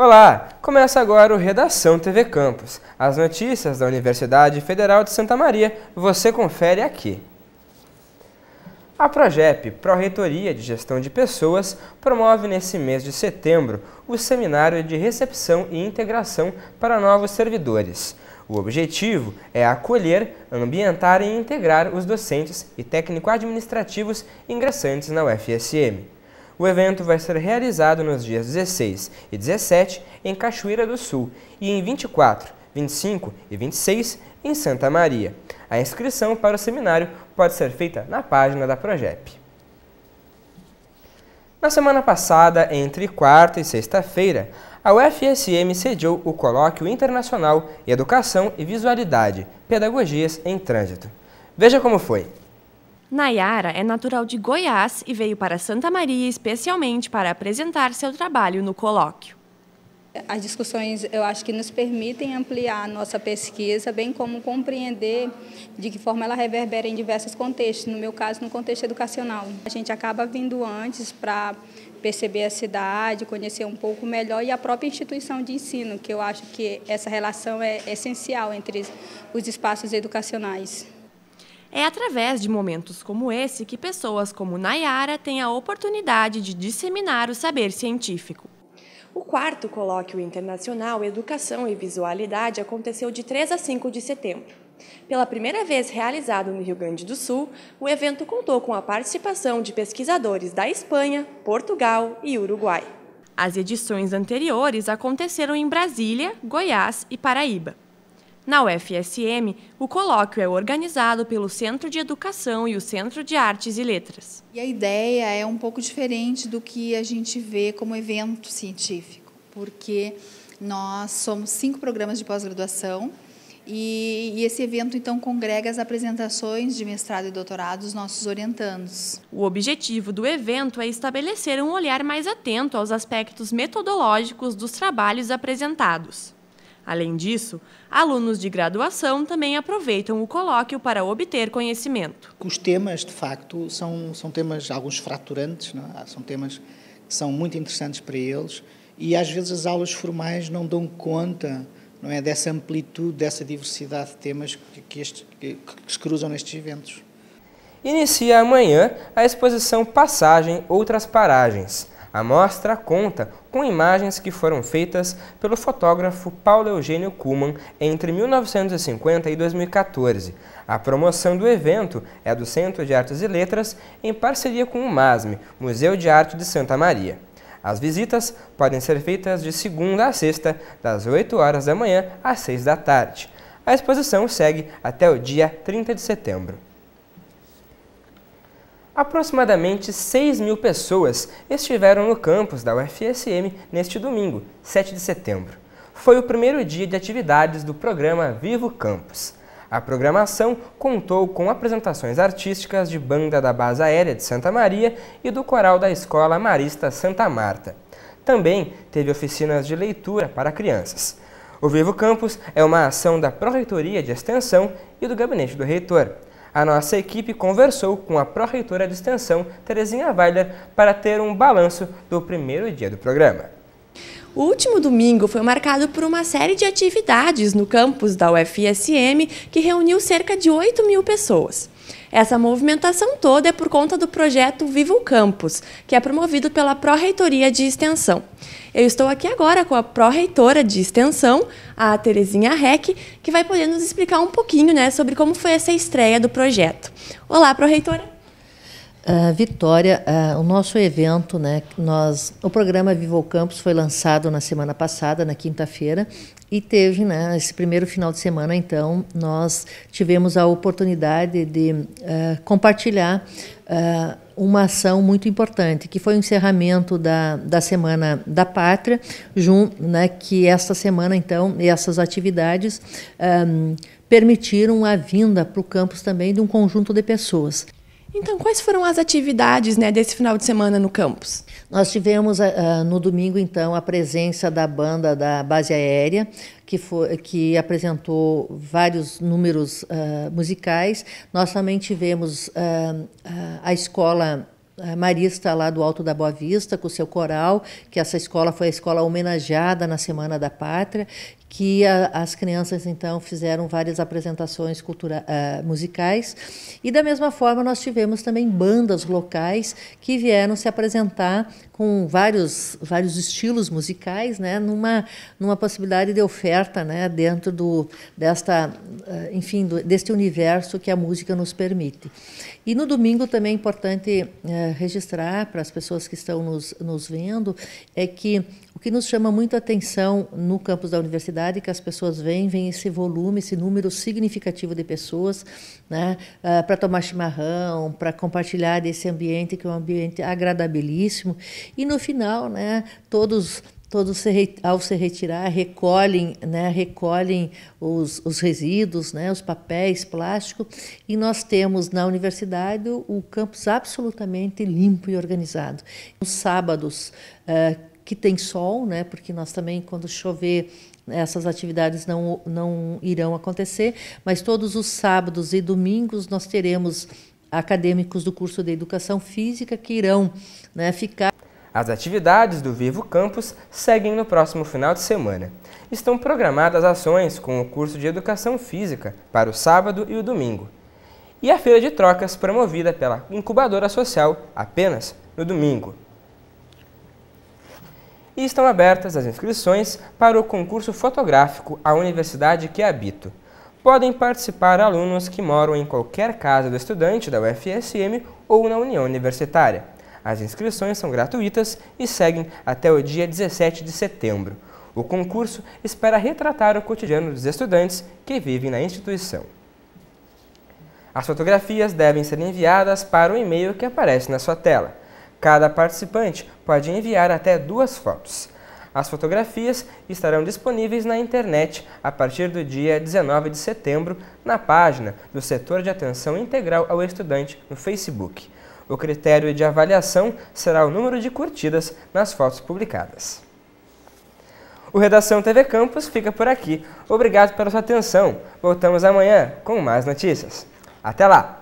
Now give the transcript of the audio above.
Olá! Começa agora o Redação TV Campus. As notícias da Universidade Federal de Santa Maria você confere aqui. A Progep, Pró-Reitoria de Gestão de Pessoas, promove nesse mês de setembro o Seminário de Recepção e Integração para Novos Servidores. O objetivo é acolher, ambientar e integrar os docentes e técnico-administrativos ingressantes na UFSM. O evento vai ser realizado nos dias 16 e 17 em Cachoeira do Sul e em 24, 25 e 26 em Santa Maria. A inscrição para o seminário pode ser feita na página da Progep. Na semana passada, entre quarta e sexta-feira, a UFSM sediou o Colóquio Internacional Educação e Visualidade Pedagogias em Trânsito. Veja como foi. Nayara é natural de Goiás e veio para Santa Maria especialmente para apresentar seu trabalho no colóquio. As discussões, eu acho que nos permitem ampliar a nossa pesquisa, bem como compreender de que forma ela reverbera em diversos contextos, no meu caso, no contexto educacional. A gente acaba vindo antes para perceber a cidade, conhecer um pouco melhor e a própria instituição de ensino, que eu acho que essa relação é essencial entre os espaços educacionais. É através de momentos como esse que pessoas como Nayara têm a oportunidade de disseminar o saber científico. O quarto colóquio internacional Educação e Visualidade aconteceu de 3 a 5 de setembro. Pela primeira vez realizado no Rio Grande do Sul, o evento contou com a participação de pesquisadores da Espanha, Portugal e Uruguai. As edições anteriores aconteceram em Brasília, Goiás e Paraíba. Na UFSM, o colóquio é organizado pelo Centro de Educação e o Centro de Artes e Letras. E a ideia é um pouco diferente do que a gente vê como evento científico, porque nós somos cinco programas de pós-graduação e, e, esse evento então congrega as apresentações de mestrado e doutorado dos nossos orientandos. O objetivo do evento é estabelecer um olhar mais atento aos aspectos metodológicos dos trabalhos apresentados. Além disso, alunos de graduação também aproveitam o colóquio para obter conhecimento. Os temas, de facto, são, são temas, alguns fraturantes, é? são temas que são muito interessantes para eles e às vezes as aulas formais não dão conta não é dessa amplitude, dessa diversidade de temas que, que, este, que, que se cruzam nestes eventos. Inicia amanhã a exposição Passagem Outras Paragens. A mostra conta com imagens que foram feitas pelo fotógrafo Paulo Eugênio Kuman entre 1950 e 2014. A promoção do evento é do Centro de Artes e Letras em parceria com o MASME, Museu de Arte de Santa Maria. As visitas podem ser feitas de segunda a sexta, das 8 horas da manhã às 6 da tarde. A exposição segue até o dia 30 de setembro. Aproximadamente 6 mil pessoas estiveram no campus da UFSM neste domingo, 7 de setembro. Foi o primeiro dia de atividades do programa Vivo Campus. A programação contou com apresentações artísticas de banda da Base Aérea de Santa Maria e do coral da Escola Marista Santa Marta. Também teve oficinas de leitura para crianças. O Vivo Campus é uma ação da Proreitoria de Extensão e do Gabinete do Reitor a nossa equipe conversou com a pró-reitora de extensão, Terezinha Weiler, para ter um balanço do primeiro dia do programa. O último domingo foi marcado por uma série de atividades no campus da UFSM, que reuniu cerca de 8 mil pessoas. Essa movimentação toda é por conta do projeto Viva o Campus, que é promovido pela Pró-Reitoria de Extensão. Eu estou aqui agora com a pró-reitora de extensão, a Terezinha Reck, que vai poder nos explicar um pouquinho né, sobre como foi essa estreia do projeto. Olá, pró-reitora! Uh, Vitória, uh, o nosso evento, né, nós, o programa Viva o Campus foi lançado na semana passada, na quinta-feira, e teve, né, esse primeiro final de semana, então, nós tivemos a oportunidade de uh, compartilhar eh, uma ação muito importante, que foi o encerramento da, da Semana da Pátria, jun, né, que esta semana, então, essas atividades um, eh, permitiram a vinda para o campus também de um conjunto de pessoas. Então, quais foram as atividades né, desse final de semana no campus? Nós tivemos uh, no domingo, então, a presença da banda da Base Aérea, que, foi, que apresentou vários números uh, musicais. Nós também tivemos uh, a escola marista lá do Alto da Boa Vista, com o seu coral, que essa escola foi a escola homenageada na Semana da Pátria, que a, as crianças então fizeram várias apresentações cultura, uh, musicais e da mesma forma nós tivemos também bandas locais que vieram se apresentar com vários, vários estilos musicais, né, numa, numa possibilidade de oferta, né, dentro do desta, eh, enfim, do, deste universo que a música nos permite. E no domingo também é importante é, registrar para as pessoas que estão nos, nos vendo é que o que nos chama muito a atenção no campus da universidade, é que as pessoas vêm, vem esse volume, esse número significativo de pessoas, né, eh, para tomar chimarrão, para compartilhar esse ambiente que é um ambiente agradabilíssimo e no final, né, todos todos se, ao se retirar recolhem né, recolhem os, os resíduos né, os papéis plástico e nós temos na universidade o campus absolutamente limpo e organizado nos sábados eh, que tem sol né porque nós também quando chover essas atividades não, não irão acontecer mas todos os sábados e domingos nós teremos acadêmicos do curso de educação física que irão né, ficar as atividades do Vivo Campus seguem no próximo final de semana. Estão programadas ações com o curso de Educação Física para o sábado e o domingo. E a feira de trocas promovida pela incubadora social apenas no domingo. E estão abertas as inscrições para o concurso fotográfico à universidade que habito. Podem participar alunos que moram em qualquer casa do estudante da UFSM ou na União Universitária. As inscrições são gratuitas e seguem até o dia 17 de setembro. O concurso espera retratar o cotidiano dos estudantes que vivem na instituição. As fotografias devem ser enviadas para o e-mail que aparece na sua tela. Cada participante pode enviar até duas fotos. As fotografias estarão disponíveis na internet a partir do dia 19 de setembro na página do Setor de Atenção Integral ao Estudante no Facebook. O critério de avaliação será o número de curtidas nas fotos publicadas. O Redação TV Campus fica por aqui. Obrigado pela sua atenção. Voltamos amanhã com mais notícias. Até lá!